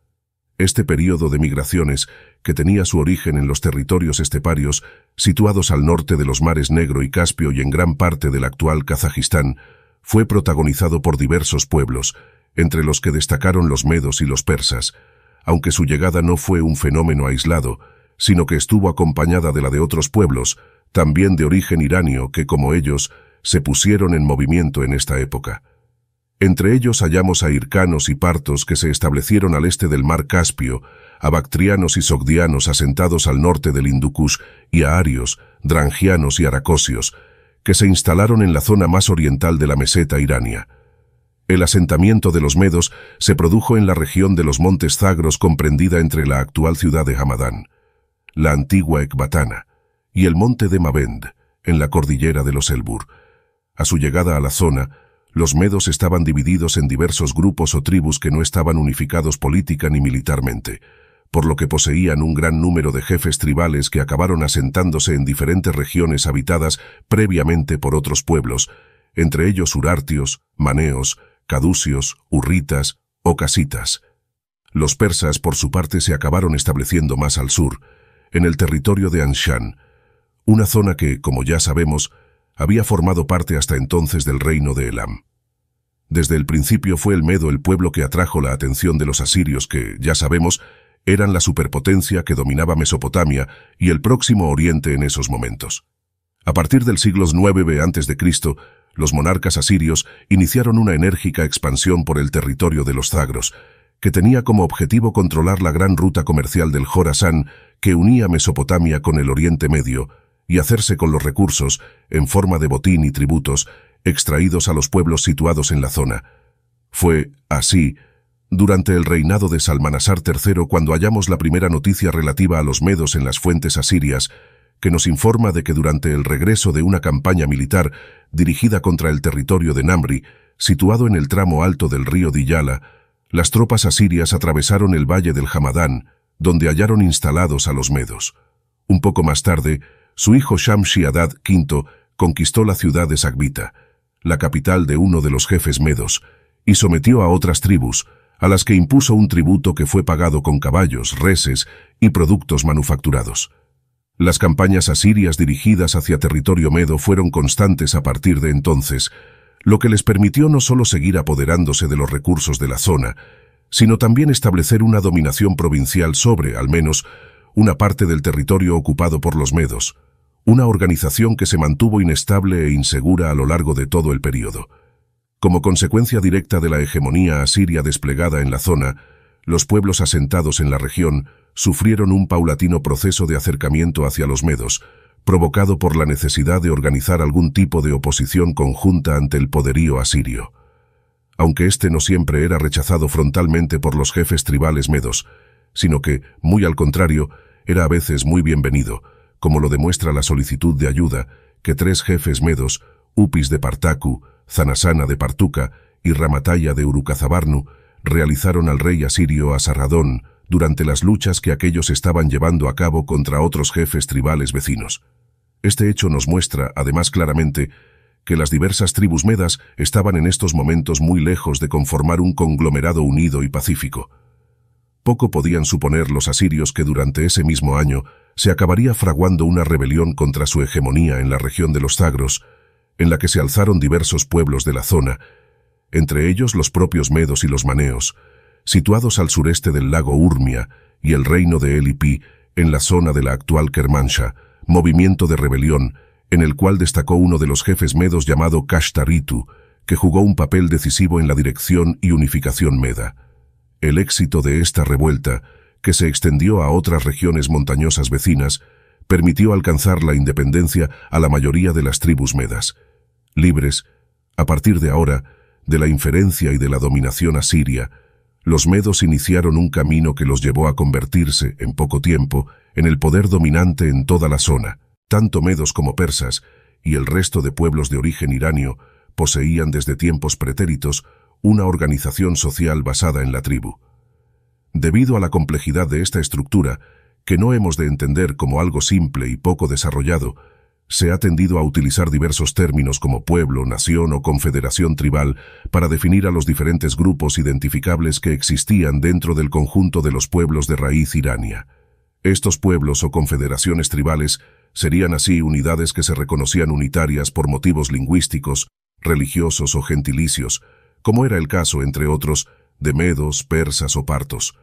Este periodo de migraciones, que tenía su origen en los territorios esteparios, situados al norte de los mares Negro y Caspio y en gran parte del actual Kazajistán, fue protagonizado por diversos pueblos, entre los que destacaron los medos y los persas, aunque su llegada no fue un fenómeno aislado, sino que estuvo acompañada de la de otros pueblos, también de origen iranio, que como ellos, se pusieron en movimiento en esta época. Entre ellos hallamos a hircanos y partos que se establecieron al este del mar Caspio, a bactrianos y sogdianos asentados al norte del Inducus y a arios, drangianos y aracosios, que se instalaron en la zona más oriental de la meseta irania. El asentamiento de los medos se produjo en la región de los montes Zagros comprendida entre la actual ciudad de Hamadán, la antigua Ecbatana, y el monte de Mavend, en la cordillera de los Elbur. A su llegada a la zona, los medos estaban divididos en diversos grupos o tribus que no estaban unificados política ni militarmente por lo que poseían un gran número de jefes tribales que acabaron asentándose en diferentes regiones habitadas previamente por otros pueblos, entre ellos urartios, maneos, caducios, urritas o casitas. Los persas, por su parte, se acabaron estableciendo más al sur, en el territorio de Anshan, una zona que, como ya sabemos, había formado parte hasta entonces del reino de Elam. Desde el principio fue el Medo el pueblo que atrajo la atención de los asirios que, ya sabemos, eran la superpotencia que dominaba Mesopotamia y el próximo Oriente en esos momentos. A partir del siglo IX a.C., los monarcas asirios iniciaron una enérgica expansión por el territorio de los Zagros, que tenía como objetivo controlar la gran ruta comercial del Jorasán que unía Mesopotamia con el Oriente Medio y hacerse con los recursos, en forma de botín y tributos, extraídos a los pueblos situados en la zona. Fue, así, durante el reinado de Salmanasar III, cuando hallamos la primera noticia relativa a los medos en las fuentes asirias, que nos informa de que durante el regreso de una campaña militar dirigida contra el territorio de Namri, situado en el tramo alto del río Diyala, las tropas asirias atravesaron el valle del Hamadán, donde hallaron instalados a los medos. Un poco más tarde, su hijo Shamshi-Adad V conquistó la ciudad de Sagbita, la capital de uno de los jefes medos, y sometió a otras tribus, a las que impuso un tributo que fue pagado con caballos, reses y productos manufacturados. Las campañas asirias dirigidas hacia territorio medo fueron constantes a partir de entonces, lo que les permitió no solo seguir apoderándose de los recursos de la zona, sino también establecer una dominación provincial sobre, al menos, una parte del territorio ocupado por los medos, una organización que se mantuvo inestable e insegura a lo largo de todo el periodo. Como consecuencia directa de la hegemonía asiria desplegada en la zona, los pueblos asentados en la región sufrieron un paulatino proceso de acercamiento hacia los medos, provocado por la necesidad de organizar algún tipo de oposición conjunta ante el poderío asirio. Aunque este no siempre era rechazado frontalmente por los jefes tribales medos, sino que, muy al contrario, era a veces muy bienvenido, como lo demuestra la solicitud de ayuda que tres jefes medos, Upis de Partacu, Zanasana de Partuca y Ramataya de Urucazabarnu realizaron al rey asirio Asarradón durante las luchas que aquellos estaban llevando a cabo contra otros jefes tribales vecinos. Este hecho nos muestra, además claramente, que las diversas tribus medas estaban en estos momentos muy lejos de conformar un conglomerado unido y pacífico. Poco podían suponer los asirios que durante ese mismo año se acabaría fraguando una rebelión contra su hegemonía en la región de los Zagros, en la que se alzaron diversos pueblos de la zona, entre ellos los propios medos y los maneos, situados al sureste del lago Urmia y el reino de Elipí, en la zona de la actual Kermansha, movimiento de rebelión, en el cual destacó uno de los jefes medos llamado Kashtaritu, que jugó un papel decisivo en la dirección y unificación meda. El éxito de esta revuelta, que se extendió a otras regiones montañosas vecinas, permitió alcanzar la independencia a la mayoría de las tribus medas, libres, a partir de ahora, de la inferencia y de la dominación asiria, los medos iniciaron un camino que los llevó a convertirse, en poco tiempo, en el poder dominante en toda la zona. Tanto medos como persas y el resto de pueblos de origen iranio poseían desde tiempos pretéritos una organización social basada en la tribu. Debido a la complejidad de esta estructura, que no hemos de entender como algo simple y poco desarrollado, se ha tendido a utilizar diversos términos como pueblo, nación o confederación tribal para definir a los diferentes grupos identificables que existían dentro del conjunto de los pueblos de raíz irania. Estos pueblos o confederaciones tribales serían así unidades que se reconocían unitarias por motivos lingüísticos, religiosos o gentilicios, como era el caso, entre otros, de medos, persas o partos.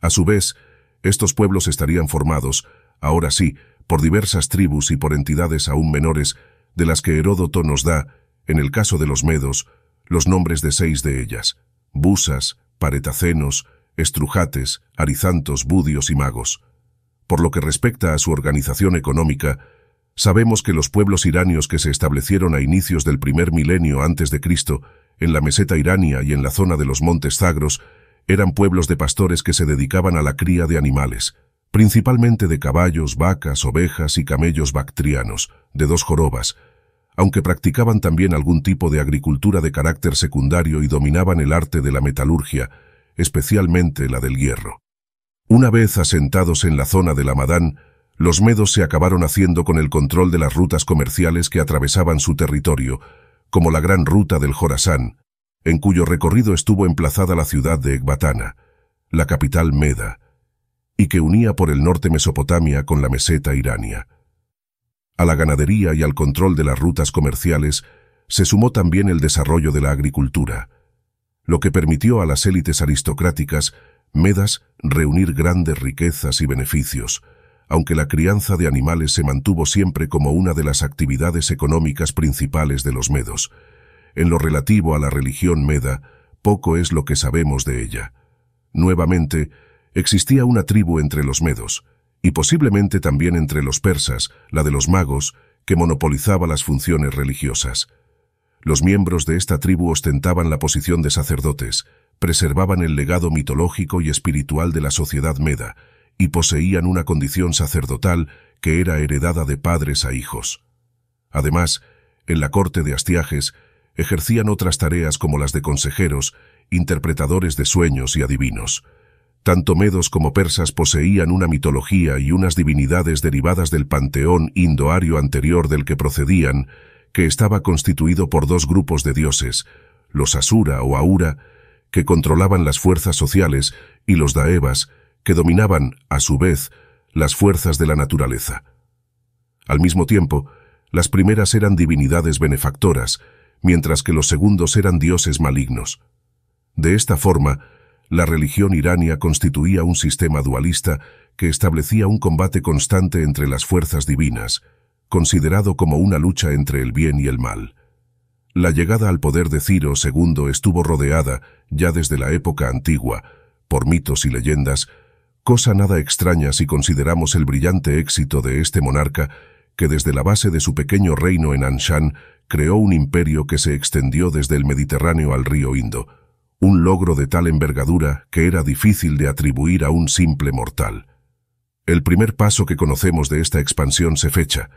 A su vez, estos pueblos estarían formados, ahora sí, por diversas tribus y por entidades aún menores, de las que Heródoto nos da, en el caso de los medos, los nombres de seis de ellas, busas, paretacenos, estrujates, arizantos, budios y magos. Por lo que respecta a su organización económica, sabemos que los pueblos iranios que se establecieron a inicios del primer milenio antes de Cristo, en la meseta irania y en la zona de los montes Zagros, eran pueblos de pastores que se dedicaban a la cría de animales, principalmente de caballos, vacas, ovejas y camellos bactrianos, de dos jorobas, aunque practicaban también algún tipo de agricultura de carácter secundario y dominaban el arte de la metalurgia, especialmente la del hierro. Una vez asentados en la zona del Amadán, los medos se acabaron haciendo con el control de las rutas comerciales que atravesaban su territorio, como la gran ruta del Jorasán, en cuyo recorrido estuvo emplazada la ciudad de Ecbatana, la capital Meda, y que unía por el norte Mesopotamia con la meseta irania. A la ganadería y al control de las rutas comerciales se sumó también el desarrollo de la agricultura, lo que permitió a las élites aristocráticas medas reunir grandes riquezas y beneficios, aunque la crianza de animales se mantuvo siempre como una de las actividades económicas principales de los medos, en lo relativo a la religión meda, poco es lo que sabemos de ella. Nuevamente, existía una tribu entre los medos, y posiblemente también entre los persas, la de los magos, que monopolizaba las funciones religiosas. Los miembros de esta tribu ostentaban la posición de sacerdotes, preservaban el legado mitológico y espiritual de la sociedad meda, y poseían una condición sacerdotal que era heredada de padres a hijos. Además, en la corte de Astiages ejercían otras tareas como las de consejeros, interpretadores de sueños y adivinos. Tanto medos como persas poseían una mitología y unas divinidades derivadas del panteón indoario anterior del que procedían, que estaba constituido por dos grupos de dioses, los Asura o Aura, que controlaban las fuerzas sociales, y los Daevas, que dominaban, a su vez, las fuerzas de la naturaleza. Al mismo tiempo, las primeras eran divinidades benefactoras, mientras que los segundos eran dioses malignos. De esta forma, la religión irania constituía un sistema dualista que establecía un combate constante entre las fuerzas divinas, considerado como una lucha entre el bien y el mal. La llegada al poder de Ciro II estuvo rodeada, ya desde la época antigua, por mitos y leyendas, cosa nada extraña si consideramos el brillante éxito de este monarca que desde la base de su pequeño reino en Anshan creó un imperio que se extendió desde el Mediterráneo al río Indo, un logro de tal envergadura que era difícil de atribuir a un simple mortal. El primer paso que conocemos de esta expansión se fecha,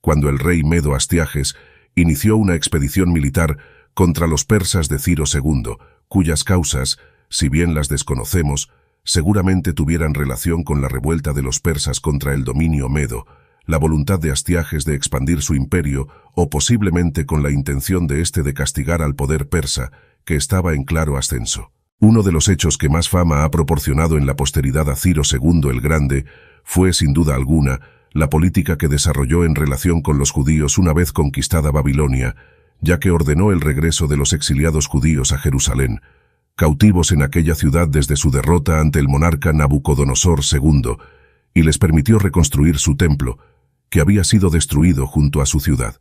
cuando el rey Medo Astiages inició una expedición militar contra los persas de Ciro II, cuyas causas, si bien las desconocemos, seguramente tuvieran relación con la revuelta de los persas contra el dominio Medo, la voluntad de Astiages de expandir su imperio o posiblemente con la intención de este de castigar al poder persa, que estaba en claro ascenso. Uno de los hechos que más fama ha proporcionado en la posteridad a Ciro II el Grande fue, sin duda alguna, la política que desarrolló en relación con los judíos una vez conquistada Babilonia, ya que ordenó el regreso de los exiliados judíos a Jerusalén, cautivos en aquella ciudad desde su derrota ante el monarca Nabucodonosor II, y les permitió reconstruir su templo, que había sido destruido junto a su ciudad.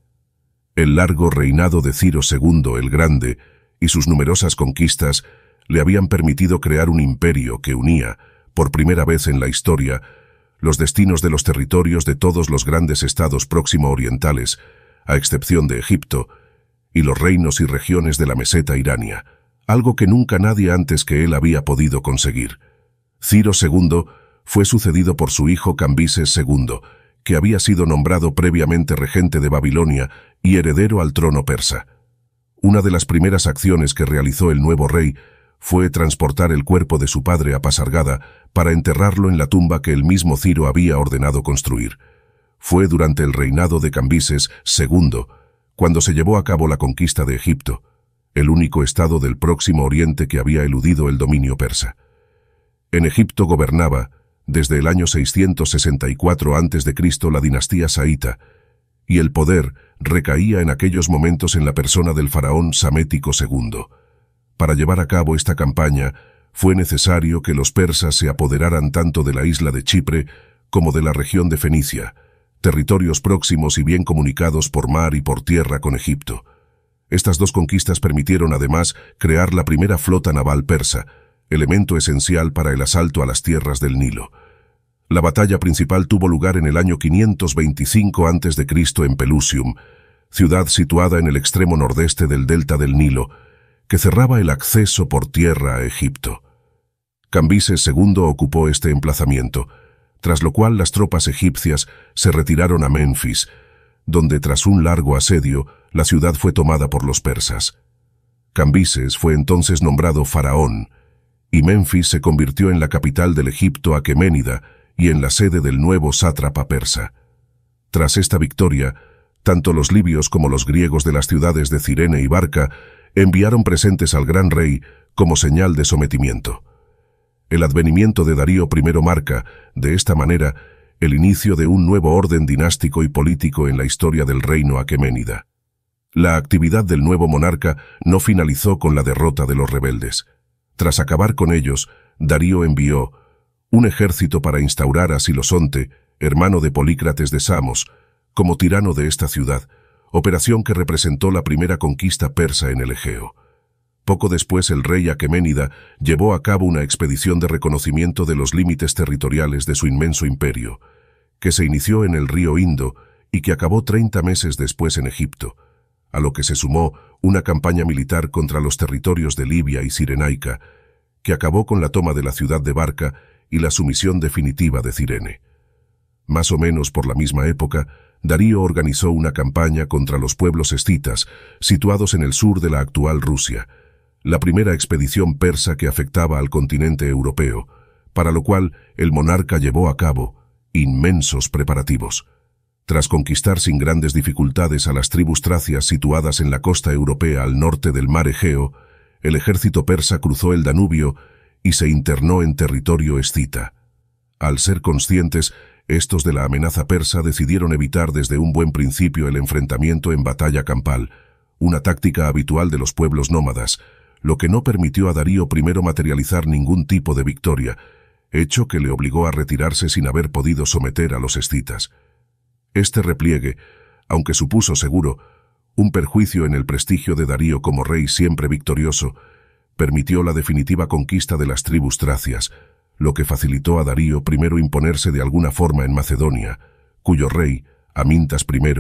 El largo reinado de Ciro II el Grande y sus numerosas conquistas le habían permitido crear un imperio que unía, por primera vez en la historia, los destinos de los territorios de todos los grandes estados próximo orientales, a excepción de Egipto, y los reinos y regiones de la meseta irania, algo que nunca nadie antes que él había podido conseguir. Ciro II fue sucedido por su hijo Cambises II, que había sido nombrado previamente regente de Babilonia y heredero al trono persa. Una de las primeras acciones que realizó el nuevo rey fue transportar el cuerpo de su padre a Pasargada para enterrarlo en la tumba que el mismo Ciro había ordenado construir. Fue durante el reinado de Cambises II cuando se llevó a cabo la conquista de Egipto, el único estado del Próximo Oriente que había eludido el dominio persa. En Egipto gobernaba, desde el año 664 a.C. la dinastía saíta, y el poder recaía en aquellos momentos en la persona del faraón Samético II. Para llevar a cabo esta campaña, fue necesario que los persas se apoderaran tanto de la isla de Chipre como de la región de Fenicia, territorios próximos y bien comunicados por mar y por tierra con Egipto. Estas dos conquistas permitieron además crear la primera flota naval persa, elemento esencial para el asalto a las tierras del Nilo. La batalla principal tuvo lugar en el año 525 a.C. en Pelusium, ciudad situada en el extremo nordeste del delta del Nilo, que cerraba el acceso por tierra a Egipto. Cambises II ocupó este emplazamiento, tras lo cual las tropas egipcias se retiraron a Memphis, donde tras un largo asedio la ciudad fue tomada por los persas. Cambises fue entonces nombrado faraón, y Menfis se convirtió en la capital del Egipto Aqueménida y en la sede del nuevo sátrapa persa. Tras esta victoria, tanto los libios como los griegos de las ciudades de Cirene y Barca enviaron presentes al gran rey como señal de sometimiento. El advenimiento de Darío I marca, de esta manera, el inicio de un nuevo orden dinástico y político en la historia del reino aqueménida. La actividad del nuevo monarca no finalizó con la derrota de los rebeldes. Tras acabar con ellos, Darío envió un ejército para instaurar a Silosonte, hermano de Polícrates de Samos, como tirano de esta ciudad, operación que representó la primera conquista persa en el Egeo. Poco después el rey Aqueménida llevó a cabo una expedición de reconocimiento de los límites territoriales de su inmenso imperio, que se inició en el río Indo y que acabó treinta meses después en Egipto, a lo que se sumó una campaña militar contra los territorios de Libia y Cirenaica, que acabó con la toma de la ciudad de Barca y la sumisión definitiva de Cirene. Más o menos por la misma época, Darío organizó una campaña contra los pueblos escitas, situados en el sur de la actual Rusia, la primera expedición persa que afectaba al continente europeo, para lo cual el monarca llevó a cabo inmensos preparativos. Tras conquistar sin grandes dificultades a las tribus tracias situadas en la costa europea al norte del mar Egeo, el ejército persa cruzó el Danubio y se internó en territorio escita. Al ser conscientes, estos de la amenaza persa decidieron evitar desde un buen principio el enfrentamiento en batalla campal, una táctica habitual de los pueblos nómadas, lo que no permitió a Darío I materializar ningún tipo de victoria, hecho que le obligó a retirarse sin haber podido someter a los escitas. Este repliegue, aunque supuso seguro un perjuicio en el prestigio de Darío como rey siempre victorioso, permitió la definitiva conquista de las tribus tracias, lo que facilitó a Darío primero imponerse de alguna forma en Macedonia, cuyo rey, Amintas I,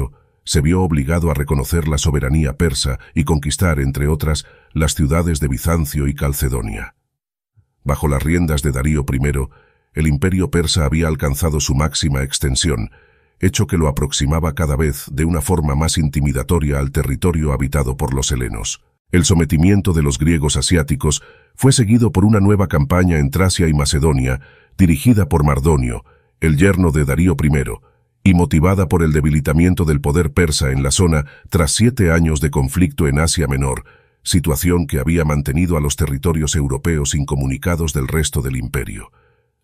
se vio obligado a reconocer la soberanía persa y conquistar, entre otras, las ciudades de Bizancio y Calcedonia. Bajo las riendas de Darío I, el imperio persa había alcanzado su máxima extensión hecho que lo aproximaba cada vez de una forma más intimidatoria al territorio habitado por los helenos. El sometimiento de los griegos asiáticos fue seguido por una nueva campaña en Tracia y Macedonia, dirigida por Mardonio, el yerno de Darío I, y motivada por el debilitamiento del poder persa en la zona tras siete años de conflicto en Asia Menor, situación que había mantenido a los territorios europeos incomunicados del resto del imperio.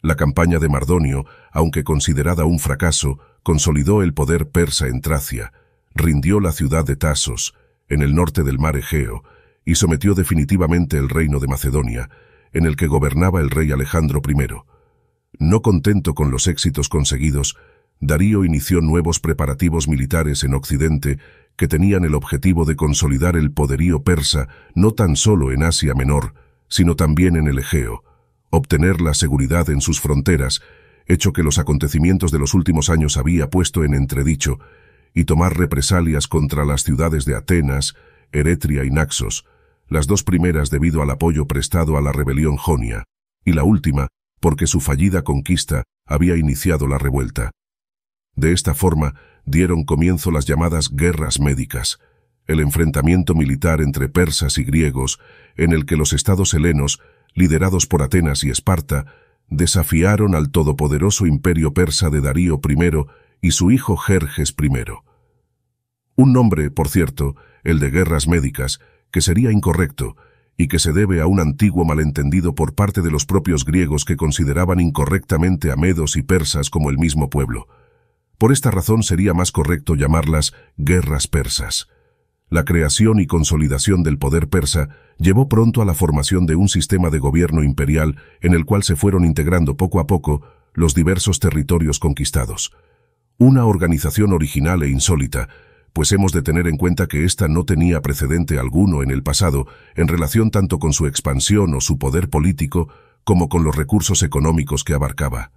La campaña de Mardonio, aunque considerada un fracaso, consolidó el poder persa en Tracia, rindió la ciudad de Tasos, en el norte del mar Egeo, y sometió definitivamente el reino de Macedonia, en el que gobernaba el rey Alejandro I. No contento con los éxitos conseguidos, Darío inició nuevos preparativos militares en Occidente que tenían el objetivo de consolidar el poderío persa no tan solo en Asia Menor, sino también en el Egeo, obtener la seguridad en sus fronteras, hecho que los acontecimientos de los últimos años había puesto en entredicho, y tomar represalias contra las ciudades de Atenas, Eretria y Naxos, las dos primeras debido al apoyo prestado a la rebelión jonia, y la última porque su fallida conquista había iniciado la revuelta. De esta forma dieron comienzo las llamadas guerras médicas, el enfrentamiento militar entre persas y griegos, en el que los estados helenos liderados por Atenas y Esparta, desafiaron al todopoderoso imperio persa de Darío I y su hijo Jerjes I. Un nombre, por cierto, el de guerras médicas, que sería incorrecto y que se debe a un antiguo malentendido por parte de los propios griegos que consideraban incorrectamente a medos y persas como el mismo pueblo. Por esta razón sería más correcto llamarlas guerras persas. La creación y consolidación del poder persa llevó pronto a la formación de un sistema de gobierno imperial en el cual se fueron integrando poco a poco los diversos territorios conquistados. Una organización original e insólita, pues hemos de tener en cuenta que ésta no tenía precedente alguno en el pasado en relación tanto con su expansión o su poder político como con los recursos económicos que abarcaba.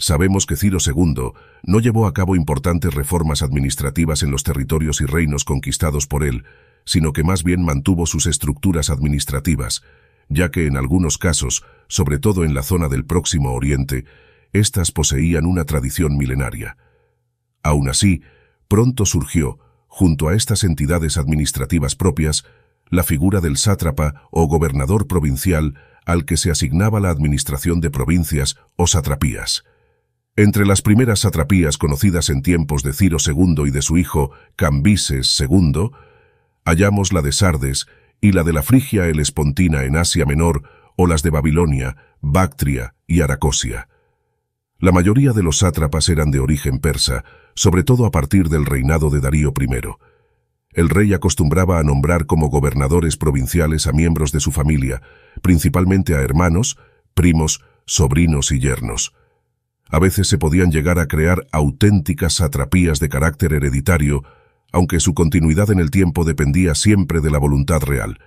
Sabemos que Ciro II no llevó a cabo importantes reformas administrativas en los territorios y reinos conquistados por él, sino que más bien mantuvo sus estructuras administrativas, ya que en algunos casos, sobre todo en la zona del Próximo Oriente, éstas poseían una tradición milenaria. Aún así, pronto surgió, junto a estas entidades administrativas propias, la figura del sátrapa o gobernador provincial al que se asignaba la administración de provincias o satrapías. Entre las primeras satrapías conocidas en tiempos de Ciro II y de su hijo Cambises II, hallamos la de Sardes y la de la Frigia el en Asia Menor o las de Babilonia, Bactria y Aracosia. La mayoría de los sátrapas eran de origen persa, sobre todo a partir del reinado de Darío I. El rey acostumbraba a nombrar como gobernadores provinciales a miembros de su familia, principalmente a hermanos, primos, sobrinos y yernos a veces se podían llegar a crear auténticas satrapías de carácter hereditario, aunque su continuidad en el tiempo dependía siempre de la voluntad real.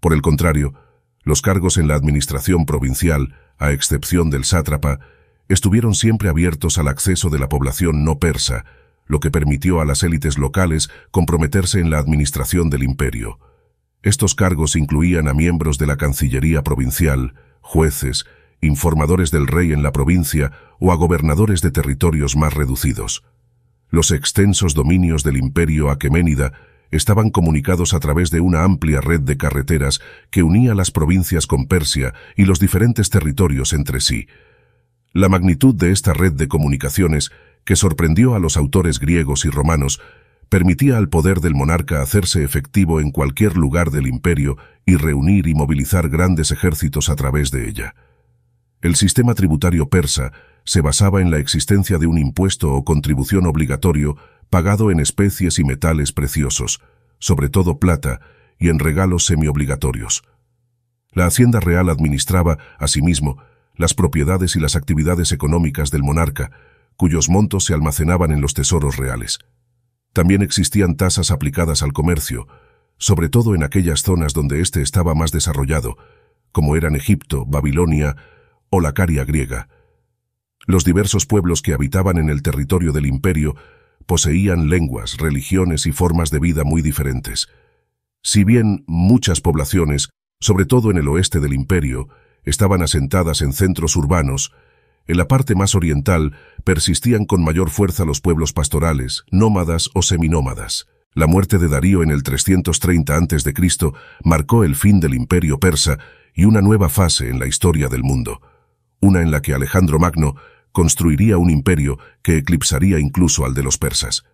Por el contrario, los cargos en la administración provincial, a excepción del sátrapa, estuvieron siempre abiertos al acceso de la población no persa, lo que permitió a las élites locales comprometerse en la administración del imperio. Estos cargos incluían a miembros de la Cancillería provincial, jueces, informadores del rey en la provincia o a gobernadores de territorios más reducidos. Los extensos dominios del imperio aqueménida estaban comunicados a través de una amplia red de carreteras que unía las provincias con Persia y los diferentes territorios entre sí. La magnitud de esta red de comunicaciones, que sorprendió a los autores griegos y romanos, permitía al poder del monarca hacerse efectivo en cualquier lugar del imperio y reunir y movilizar grandes ejércitos a través de ella. El sistema tributario persa se basaba en la existencia de un impuesto o contribución obligatorio pagado en especies y metales preciosos, sobre todo plata, y en regalos semiobligatorios. La Hacienda Real administraba, asimismo, las propiedades y las actividades económicas del monarca, cuyos montos se almacenaban en los tesoros reales. También existían tasas aplicadas al comercio, sobre todo en aquellas zonas donde éste estaba más desarrollado, como eran Egipto, Babilonia, o la Caria griega. Los diversos pueblos que habitaban en el territorio del imperio poseían lenguas, religiones y formas de vida muy diferentes. Si bien muchas poblaciones, sobre todo en el oeste del imperio, estaban asentadas en centros urbanos, en la parte más oriental persistían con mayor fuerza los pueblos pastorales, nómadas o seminómadas. La muerte de Darío en el 330 a.C. marcó el fin del imperio persa y una nueva fase en la historia del mundo una en la que Alejandro Magno construiría un imperio que eclipsaría incluso al de los persas.